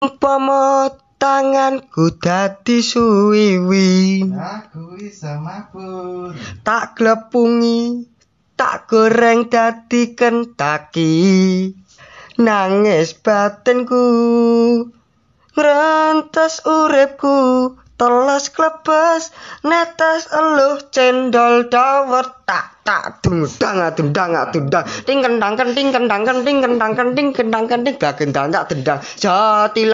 umpama tanganku dadi suwiwi tak klepungi tak goreng dadi kentaki nangis batinku ngrentes uripku telas klebes netes eluh cendol dawer tak tak dundang tak dundang ting kendang kenting kendang kenting kendang kenting kendang kenting bagendang tak dendang jatilah